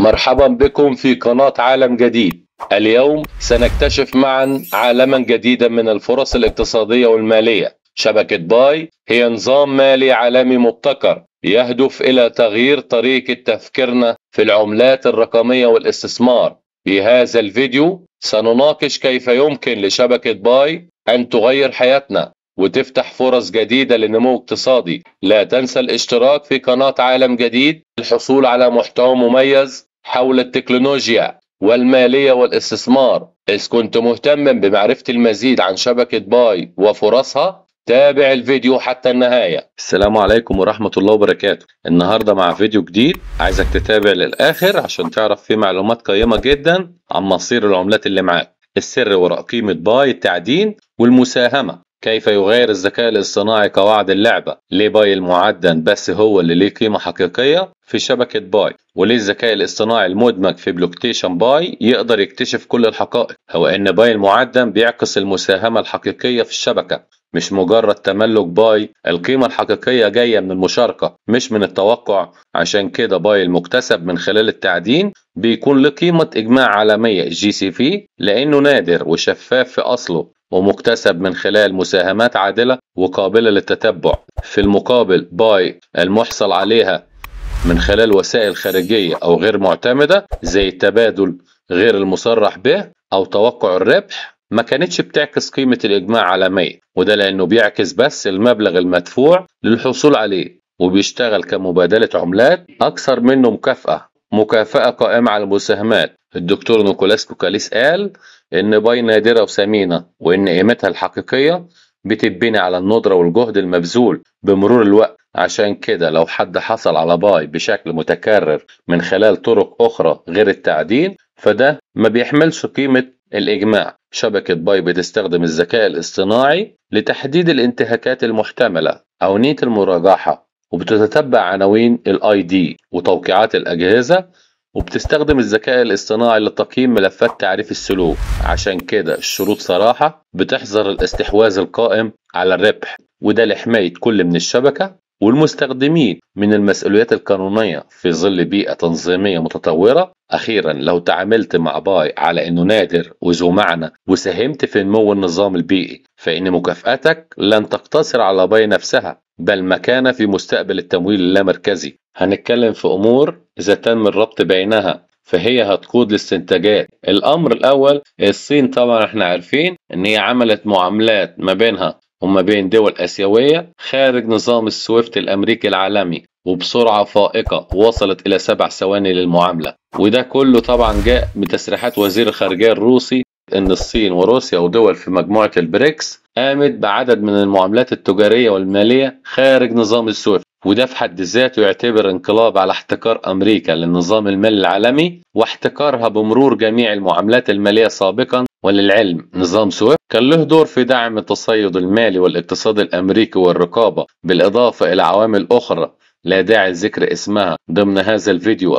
مرحبا بكم في قناة عالم جديد اليوم سنكتشف معا عالما جديدا من الفرص الاقتصادية والمالية شبكة باي هي نظام مالي عالمي مبتكر يهدف إلى تغيير طريقة تفكيرنا في العملات الرقمية والاستثمار في هذا الفيديو سنناقش كيف يمكن لشبكة باي أن تغير حياتنا وتفتح فرص جديدة للنمو الاقتصادي لا تنسى الاشتراك في قناة عالم جديد للحصول على محتوى مميز حول التكنولوجيا والمالية والاستثمار إذ كنت مهتما بمعرفة المزيد عن شبكة باي وفرصها تابع الفيديو حتى النهاية السلام عليكم ورحمة الله وبركاته النهاردة مع فيديو جديد عايزك تتابع للآخر عشان تعرف فيه معلومات قيمة جدا عن مصير العملات اللي معاك السر وراء قيمة باي التعدين والمساهمة كيف يغير الذكاء الاصطناعي قواعد اللعبة؟ ليه باي المعدن بس هو اللي ليه قيمة حقيقية في شبكة باي؟ وليه الذكاء الاصطناعي المدمج في بلوكتيشن باي يقدر يكتشف كل الحقائق؟ هو إن باي المعدن بيعكس المساهمة الحقيقية في الشبكة مش مجرد تملك باي القيمة الحقيقية جاية من المشاركة مش من التوقع عشان كده باي المكتسب من خلال التعدين بيكون له قيمة إجماع عالمية جي سي في لأنه نادر وشفاف في أصله ومكتسب من خلال مساهمات عادلة وقابلة للتتبع في المقابل باي المحصل عليها من خلال وسائل خارجية أو غير معتمدة زي التبادل غير المصرح به أو توقع الربح ما كانتش بتعكس قيمة الإجماع عالميا وده لأنه بيعكس بس المبلغ المدفوع للحصول عليه وبيشتغل كمبادلة عملات أكثر منه مكافأة مكافأة قائمة على المساهمات الدكتور نيكولاس كوكاليس قال إن باي نادرة وثمينة وإن قيمتها الحقيقية بتتبني على الندرة والجهد المبذول بمرور الوقت عشان كده لو حد حصل على باي بشكل متكرر من خلال طرق أخرى غير التعدين فده ما بيحملش قيمة الإجماع شبكة باي بتستخدم الذكاء الاصطناعي لتحديد الانتهاكات المحتملة أو نية المراجعة وبتتتبع عناوين الاي دي وتوقيعات الاجهزه وبتستخدم الذكاء الاصطناعي لتقييم ملفات تعريف السلوك عشان كده الشروط صراحه بتحظر الاستحواذ القائم على الربح وده لحمايه كل من الشبكه والمستخدمين من المسؤوليات القانونيه في ظل بيئه تنظيميه متطوره اخيرا لو تعاملت مع باي على انه نادر وذو معنى وساهمت في نمو النظام البيئي فان مكافاتك لن تقتصر على باي نفسها بل مكانة في مستقبل التمويل اللامركزي هنتكلم في أمور إذا تم الربط بينها فهي هتقود لاستنتاجات الأمر الأول الصين طبعا احنا عارفين إن هي عملت معاملات ما بينها وما بين دول آسيوية خارج نظام السويفت الأمريكي العالمي وبسرعة فائقة وصلت إلى سبع ثواني للمعاملة وده كله طبعا جاء بتسريحات وزير الخارجية الروسي إن الصين وروسيا ودول في مجموعة البريكس قامت بعدد من المعاملات التجارية والمالية خارج نظام السويفت وده في حد ذاته يعتبر انقلاب على احتكار أمريكا للنظام المالي العالمي واحتكارها بمرور جميع المعاملات المالية سابقا وللعلم نظام سويفت كان له دور في دعم التصيد المالي والاقتصاد الأمريكي والرقابة بالإضافة إلى عوامل أخرى لا داعي لذكر اسمها ضمن هذا الفيديو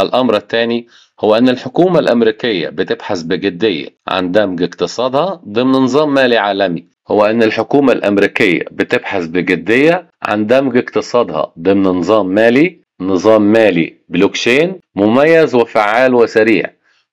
الأمر الثاني هو أن الحكومة الأمريكية بتبحث بجدية عن دمج اقتصادها ضمن نظام مالي عالمي هو أن الحكومة الأمريكية بتبحث بجدية عن دمج اقتصادها ضمن نظام مالي نظام مالي بلوكشين مميز وفعال وسريع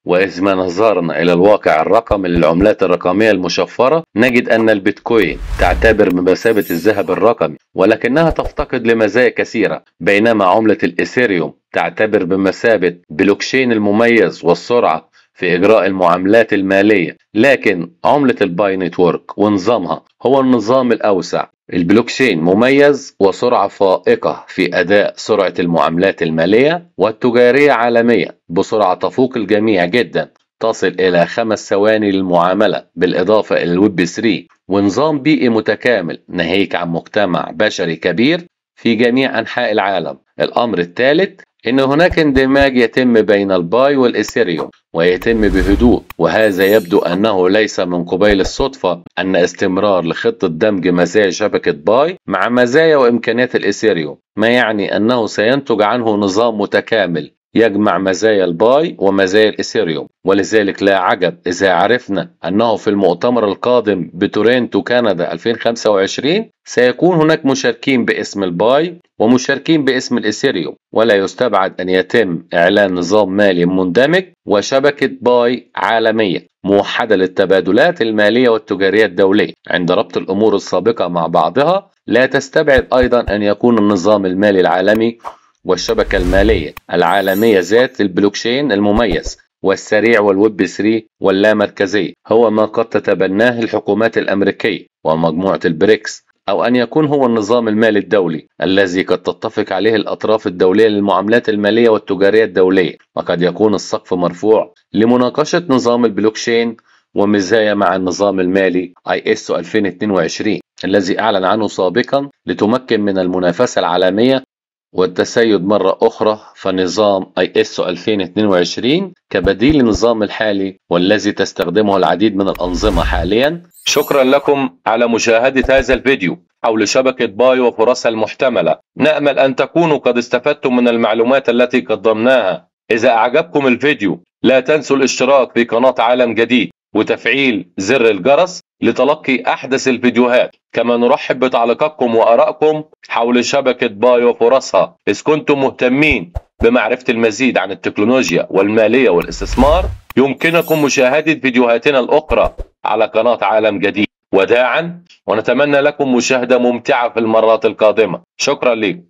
وإذ ما نظرنا إلى الواقع الرقمي للعملات الرقمية المشفرة نجد أن البيتكوين تعتبر بمثابة الذهب الرقمي ولكنها تفتقد لمزايا كثيرة بينما عملة الإيثيريوم تعتبر بمثابة بلوكشين المميز والسرعة في إجراء المعاملات المالية لكن عملة الباي نتورك ونظامها هو النظام الأوسع البلوك تشين مميز وسرعة فائقة في أداء سرعة المعاملات المالية والتجارية عالمية بسرعة تفوق الجميع جدا تصل إلى خمس ثواني للمعاملة بالإضافة إلى الويب 3 ونظام بيئي متكامل ناهيك عن مجتمع بشري كبير في جميع أنحاء العالم الأمر الثالث إن هناك اندماج يتم بين الباي والإثيريوم ويتم بهدوء وهذا يبدو أنه ليس من قبيل الصدفة أن استمرار لخطة دمج مزايا شبكة باي مع مزايا وإمكانيات الإيثيريوم ما يعني أنه سينتج عنه نظام متكامل يجمع مزايا الباي ومزايا الإيثيريوم ولذلك لا عجب إذا عرفنا أنه في المؤتمر القادم بتورنتو كندا 2025 سيكون هناك مشاركين باسم الباي ومشاركين باسم الإيثيريوم ولا يستبعد أن يتم إعلان نظام مالي مندمج وشبكة باي عالمية موحدة للتبادلات المالية والتجارية الدولية عند ربط الأمور السابقة مع بعضها لا تستبعد أيضا أن يكون النظام المالي العالمي والشبكة المالية العالمية ذات البلوكشين المميز والسريع والويب 3 واللامركزية هو ما قد تتبناه الحكومات الأمريكية ومجموعة البريكس أو أن يكون هو النظام المالي الدولي الذي قد تتفق عليه الأطراف الدولية للمعاملات المالية والتجارية الدولية وقد يكون السقف مرفوع لمناقشة نظام البلوكشين ومزايا مع النظام المالي ISO 2022 الذي أعلن عنه سابقا لتمكن من المنافسة العالمية والتسيد مرة أخرى فنظام اي اس 2022 كبديل للنظام الحالي والذي تستخدمه العديد من الأنظمة حاليا شكرا لكم على مشاهدة هذا الفيديو حول شبكة باي وفرصها المحتملة نأمل أن تكونوا قد استفدتم من المعلومات التي قدمناها إذا أعجبكم الفيديو لا تنسوا الاشتراك في قناة عالم جديد وتفعيل زر الجرس لتلقي أحدث الفيديوهات كما نرحب بتعليقاتكم وآرائكم حول شبكة باي وفرصها إذ كنتم مهتمين بمعرفة المزيد عن التكنولوجيا والمالية والاستثمار يمكنكم مشاهدة فيديوهاتنا الأخرى على قناة عالم جديد وداعا ونتمنى لكم مشاهدة ممتعة في المرات القادمة شكرا لكم